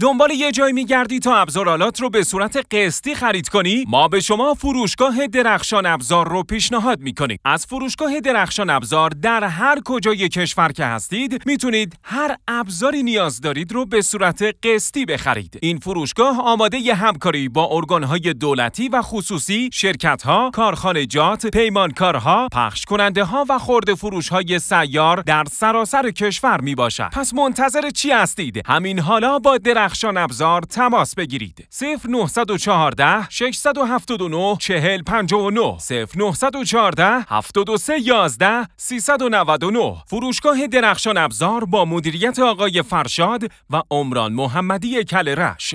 دنبال یه جای میگردی تا ابزارالات رو به صورت قسطی خرید کنی ما به شما فروشگاه درخشان ابزار رو پیشنهاد میکنیم از فروشگاه درخشان ابزار در هر کجای کشور که هستید میتونید هر ابزاری نیاز دارید رو به صورت قسطی بخرید این فروشگاه آماده ی همکاری با ارگانهای دولتی و خصوصی شرکتها کارخانجات پیمانکارها پخش کننده ها و خورده فروش های سیار در سراسر کشور میباشد پس منتظر چی هستید همین حالا با درخ درخشان ابزار تماس بگیرید 0914 679 4059 0914 723 11 399 فروشگاه درخشان ابزار با مدیریت آقای فرشاد و عمران محمدی کلرش